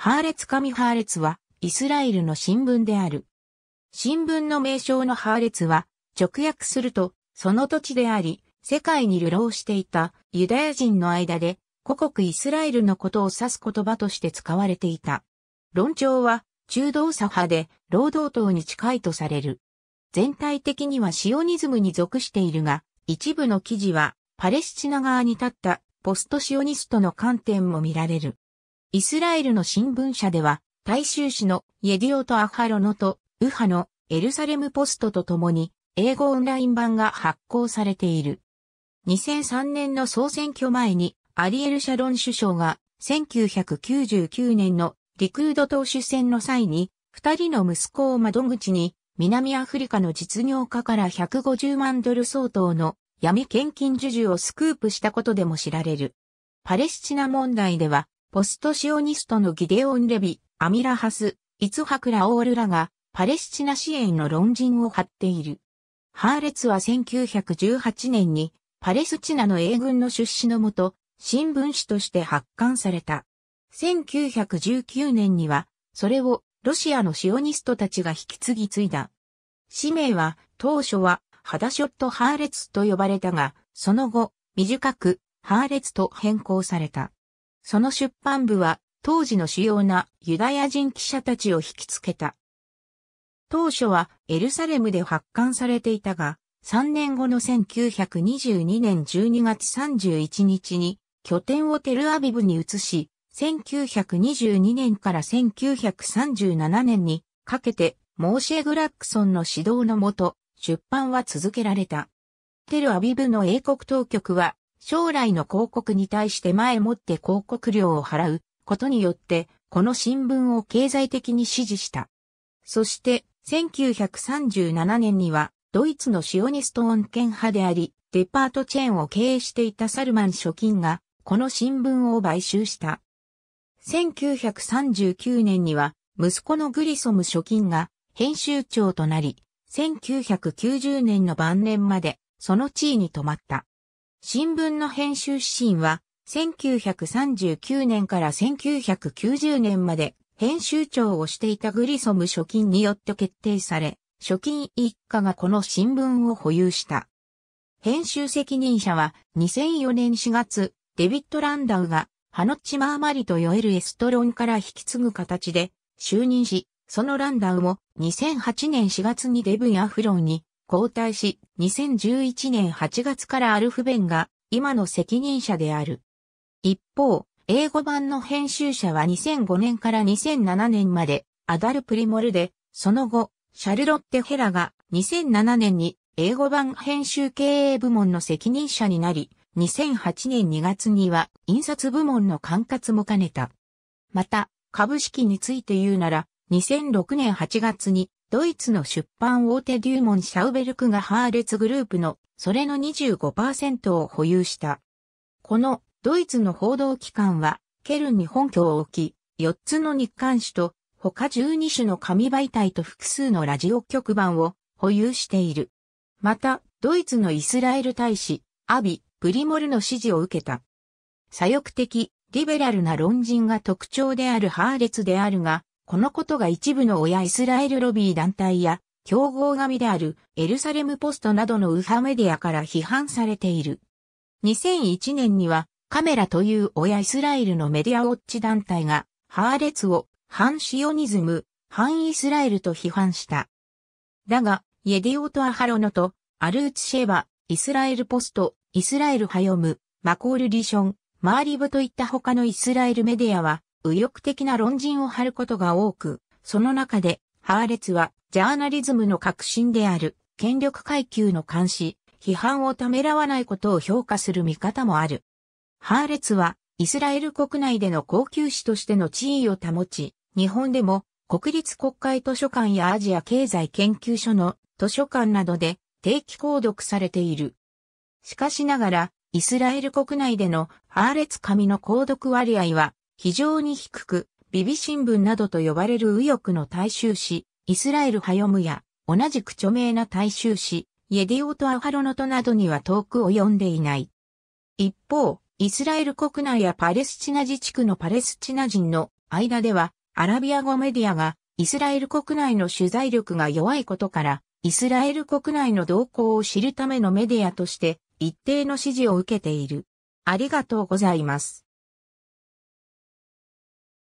ハーレツ紙ハーレツは、イスラエルの新聞である。新聞の名称のハーレツは、直訳すると、その土地であり、世界に流浪していたユダヤ人の間で、故国イスラエルのことを指す言葉として使われていた。論調は、中道左派で、労働党に近いとされる。全体的にはシオニズムに属しているが、一部の記事は、パレスチナ側に立った、ポストシオニストの観点も見られる。イスラエルの新聞社では、大衆紙のイェディオとアハロノとウハのエルサレムポストとともに、英語オンライン版が発行されている。2003年の総選挙前に、アリエル・シャロン首相が、1999年のリクード党首選の際に、二人の息子を窓口に、南アフリカの実業家から150万ドル相当の闇献金授受をスクープしたことでも知られる。パレスチナ問題では、ポストシオニストのギデオン・レビ、アミラハス、イツハクラ・オールらが、パレスチナ支援の論陣を張っている。ハーレツは1918年に、パレスチナの英軍の出資のもと、新聞紙として発刊された。1919年には、それをロシアのシオニストたちが引き継ぎ継いだ。氏名は当初はハダショットハーレツと呼ばれたが、その後、短くハーレツと変更された。その出版部は当時の主要なユダヤ人記者たちを引きつけた。当初はエルサレムで発刊されていたが、3年後の1922年12月31日に拠点をテルアビブに移し、1922年から1937年にかけてモーシェ・グラックソンの指導のもと出版は続けられた。テルアビブの英国当局は将来の広告に対して前もって広告料を払うことによって、この新聞を経済的に支持した。そして、1937年には、ドイツのシオニスト穏健派であり、デパートチェーンを経営していたサルマン諸金が、この新聞を買収した。1939年には、息子のグリソム諸金が、編集長となり、1990年の晩年まで、その地位に止まった。新聞の編集指針は、1939年から1990年まで編集長をしていたグリソム諸金によって決定され、諸金一家がこの新聞を保有した。編集責任者は2004年4月、デビッド・ランダウがハノッチ・マーマリとヨエル・エストロンから引き継ぐ形で就任し、そのランダウも2008年4月にデブン・アフロンに交代し、2011年8月からアルフベンが今の責任者である。一方、英語版の編集者は2005年から2007年までアダルプリモルで、その後、シャルロッテ・ヘラが2007年に英語版編集経営部門の責任者になり、2008年2月には印刷部門の管轄も兼ねた。また、株式について言うなら、2006年8月にドイツの出版大手デューモン・シャウベルクがハーレツグループのそれの25%を保有した。このドイツの報道機関はケルンに本拠を置き、4つの日刊紙と他12種の紙媒体と複数のラジオ局番を保有している。また、ドイツのイスラエル大使、アビ・プリモルの支持を受けた。左翼的、リベラルな論人が特徴であるハーレツであるが、このことが一部の親イスラエルロビー団体や、競合紙であるエルサレムポストなどの右派メディアから批判されている。2001年には、カメラという親イスラエルのメディアウォッチ団体が、ハーレツを反シオニズム、反イスラエルと批判した。だが、イエディオト・アハロノと、アルーツ・シェバ、イスラエルポスト、イスラエルハヨム、マコール・リション、マーリブといった他のイスラエルメディアは、右翼的な論陣を張ることが多く、その中で、ハーレツは、ジャーナリズムの革新である、権力階級の監視、批判をためらわないことを評価する見方もある。ハーレツは、イスラエル国内での高級紙としての地位を保ち、日本でも、国立国会図書館やアジア経済研究所の図書館などで定期購読されている。しかしながら、イスラエル国内でのハーレツ紙の購読割合は非常に低く、ビビ新聞などと呼ばれる右翼の大衆紙、イスラエルハヨムや、同じく著名な大衆紙、イエディオとアハロノトなどには遠く及んでいない。一方、イスラエル国内やパレスチナ自治区のパレスチナ人の間では、アラビア語メディアが、イスラエル国内の取材力が弱いことから、イスラエル国内の動向を知るためのメディアとして、一定の支持を受けている。ありがとうございます。